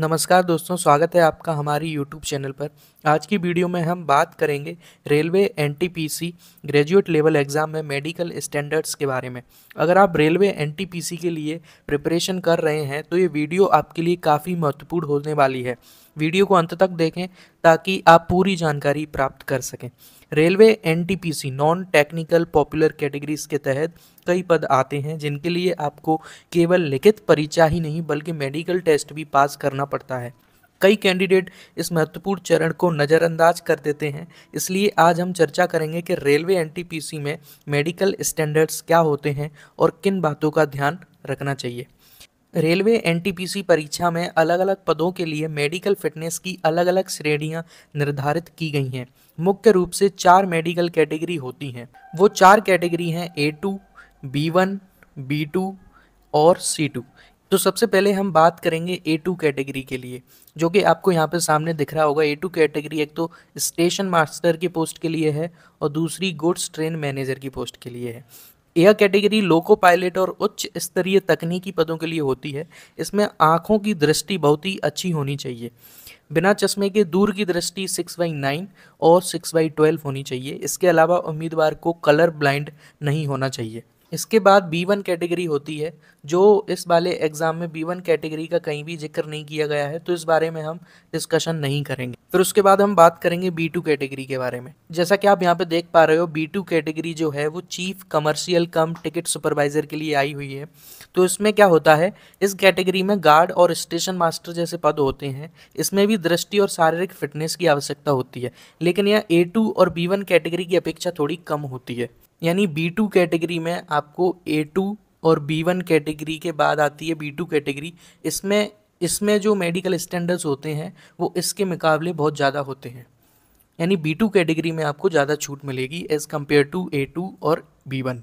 नमस्कार दोस्तों स्वागत है आपका हमारी यूट्यूब चैनल पर आज की वीडियो में हम बात करेंगे railway N graduate level exam में मेडिकल स्टैंडर्ड्स के बारे में अगर आप रेलवे एन के लिए प्रिपरेशन कर रहे हैं तो ये वीडियो आपके लिए काफ़ी महत्वपूर्ण होने वाली है वीडियो को अंत तक देखें ताकि आप पूरी जानकारी प्राप्त कर सकें railway NTPC non technical popular categories के तहत कई पद आते हैं जिनके लिए आपको केवल लिखित परीक्षा ही नहीं बल्कि मेडिकल टेस्ट भी पास करना पड़ता है कई कैंडिडेट इस महत्वपूर्ण चरण को नज़रअंदाज कर देते हैं इसलिए आज हम चर्चा करेंगे कि रेलवे एनटीपीसी में मेडिकल स्टैंडर्ड्स क्या होते हैं और किन बातों का ध्यान रखना चाहिए रेलवे एनटीपीसी परीक्षा में अलग अलग पदों के लिए मेडिकल फिटनेस की अलग अलग श्रेणियां निर्धारित की गई हैं मुख्य रूप से चार मेडिकल कैटेगरी होती हैं वो चार कैटेगरी हैं A two B one B two और सी टू तो सबसे पहले हम बात करेंगे ए टू कैटेगरी के लिए जो कि आपको यहाँ पर सामने दिख रहा होगा ए टू कैटेगरी एक तो स्टेशन मास्टर की पोस्ट के लिए है और दूसरी गुड्स ट्रेन मैनेजर की पोस्ट के लिए है यह कैटेगरी लोको पायलट और उच्च स्तरीय तकनीकी पदों के लिए होती है इसमें आँखों की दृष्टि बहुत ही अच्छी होनी चाहिए बिना चश्मे के दूर की दृष्टि सिक्स बाई नाइन और सिक्स बाई ट्वेल्व होनी चाहिए इसके अलावा उम्मीदवार को कलर ब्लाइंड नहीं होना चाहिए इसके बाद बी वन कैटेगरी होती है जो इस वाले एग्ज़ाम में बी वन कैटेगरी का कहीं भी जिक्र नहीं किया गया है तो इस बारे में हम डिस्कशन नहीं करेंगे फिर उसके बाद हम बात करेंगे बी टू कैटेगरी के बारे में जैसा कि आप यहाँ पे देख पा रहे हो बी टू कैटेगरी जो है वो chief commercial cum ticket supervisor के लिए आई हुई है तो इसमें क्या होता है इस कैटेगरी में गार्ड और स्टेशन मास्टर जैसे पद होते हैं इसमें भी दृष्टि और शारीरिक फिटनेस की आवश्यकता होती है लेकिन यह ए टू और बी वन कैटेगरी की अपेक्षा थोड़ी कम होती है यानी बी टू कैटेगरी में आपको ए टू और बी वन कैटेगरी के बाद आती है बी टू कैटेगरी इसमें इसमें जो मेडिकल स्टैंडर्ड्स होते हैं वो इसके मुकाबले बहुत ज़्यादा होते हैं यानी बी टू कैटेगरी में आपको ज़्यादा छूट मिलेगी as compare to A two और बी वन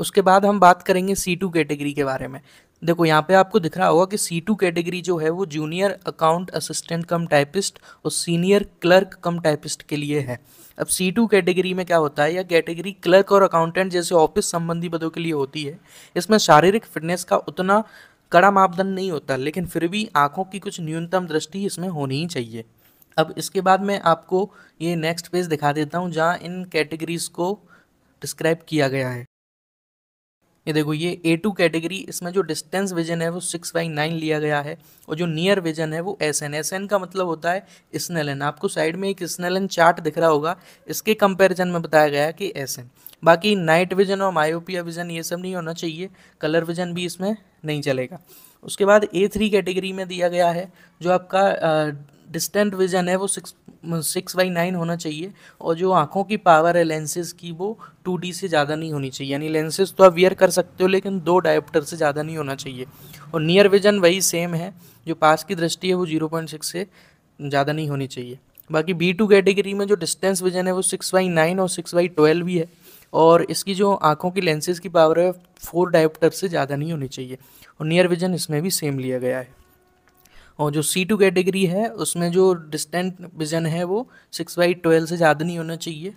उसके बाद हम बात करेंगे सी टू कैटेगरी के बारे में देखो यहाँ पे आपको दिख रहा होगा कि सी टू कैटेगरी जो है वो junior account assistant cum typist और सीनियर क्लर्क कम टाइपिस्ट के लिए है अब सी टू कैटेगरी में क्या होता है यह कैटेगरी क्लर्क और अकाउंटेंट जैसे ऑफिस संबंधी पदों के लिए होती है इसमें शारीरिक फिटनेस का उतना कड़ा मापदंड नहीं होता लेकिन फिर भी आँखों की कुछ न्यूनतम दृष्टि इसमें होनी ही चाहिए अब इसके बाद मैं आपको ये नेक्स्ट पेज दिखा देता हूँ जहाँ इन कैटेगरीज़ को डिस्क्राइब किया गया है ये देखो ये ए टू कैटेगरी इसमें जो डिस्टेंस विजन है वो सिक्स बाई नाइन लिया गया है और जो नियर विजन है वो एस एन एस एन का मतलब होता है स्नेलन आपको साइड में एक स्नेलन चार्ट दिख रहा होगा इसके कंपैरिजन में बताया गया कि एस एन बाकी नाइट विजन और मायोपिया विजन ये सब नहीं होना चाहिए कलर विजन भी इसमें नहीं चलेगा उसके बाद ए थ्री कैटेगरी में दिया गया है जो आपका डिस्टेंट विजन है वो सिक्स सिक्स बाई नाइन होना चाहिए और जो आँखों की पावर है लेंसेज की वो टू डी से ज़्यादा नहीं होनी चाहिए यानी लेंसेज तो आप वियर कर सकते हो लेकिन दो डायप्टर से ज़्यादा नहीं होना चाहिए और नियर विजन वही सेम है जो पास की दृष्टि है वो जीरो पॉइंट सिक्स से ज़्यादा नहीं होनी चाहिए बाकी बी टू कैटेगरी में जो डिस्टेंस विजन है वो सिक्स बाई नाइन और सिक्स बाई ट्वेल्व भी है और इसकी जो आँखों की लेंसेज की पावर है फोर डायप्टर से ज़्यादा नहीं होनी चाहिए और नियर विजन इसमें भी सेम लिया गया है और जो सी टू कैटेगरी है उसमें जो डिस्टेंट विजन है वो सिक्स बाई ट्वेल्व से ज़्यादा नहीं होना चाहिए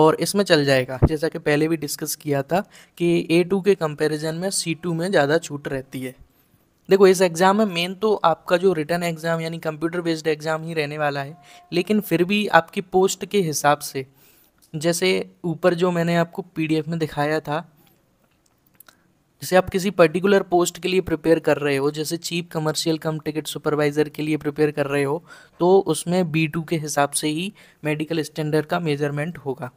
और इसमें चल जाएगा जैसा कि पहले भी डिस्कस किया था कि ए टू के कंपेरिजन में सी टू में ज़्यादा छूट रहती है देखो इस एग्ज़ाम में मेन तो आपका जो रिटर्न एग्ज़ाम यानी कंप्यूटर बेस्ड एग्ज़ाम ही रहने वाला है लेकिन फिर भी आपकी पोस्ट के हिसाब से जैसे ऊपर जो मैंने आपको पीडीएफ में दिखाया था जैसे आप किसी पर्टिकुलर पोस्ट के लिए प्रिपेयर कर रहे हो जैसे chief commercial cum ticket supervisor के लिए प्रिपेयर कर रहे हो तो उसमें बी टू के हिसाब से ही मेडिकल स्टैंडर्ड का मेजरमेंट होगा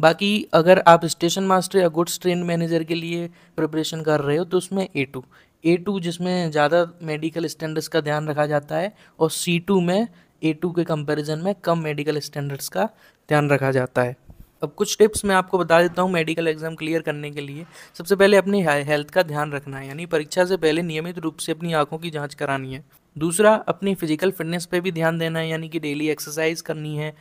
बाकी अगर आप स्टेशन मास्टर या गुड्स ट्रेन मैनेजर के लिए प्रिपरेशन कर रहे हो तो उसमें ए टू ए टू जिसमें ज़्यादा मेडिकल स्टैंडर्ड्स का ध्यान रखा जाता है और सी टू में ए टू के कंपैरिजन में कम मेडिकल स्टैंडर्ड्स का ध्यान रखा जाता है अब कुछ टिप्स मैं आपको बता देता हूँ मेडिकल एग्जाम क्लियर करने के लिए सबसे पहले अपनी हेल्थ का ध्यान रखना है यानी परीक्षा से पहले नियमित रूप से अपनी आँखों की जाँच करानी है दूसरा अपनी फिजिकल फिटनेस पे भी ध्यान देना है यानी कि डेली एक्सरसाइज करनी है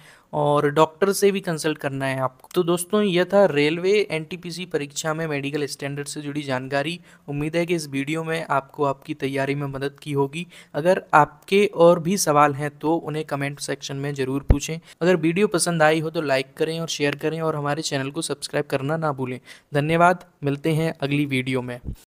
और डॉक्टर से भी कंसल्ट करना है आपको तो दोस्तों यह था रेलवे एनटीपीसी परीक्षा में मेडिकल स्टैंडर्ड से जुड़ी जानकारी उम्मीद है कि इस वीडियो में आपको आपकी तैयारी में मदद की होगी अगर आपके और भी सवाल हैं तो उन्हें कमेंट सेक्शन में ज़रूर पूछें अगर वीडियो पसंद आई हो तो लाइक करें और शेयर करें और हमारे चैनल को सब्सक्राइब करना ना भूलें धन्यवाद मिलते हैं अगली वीडियो में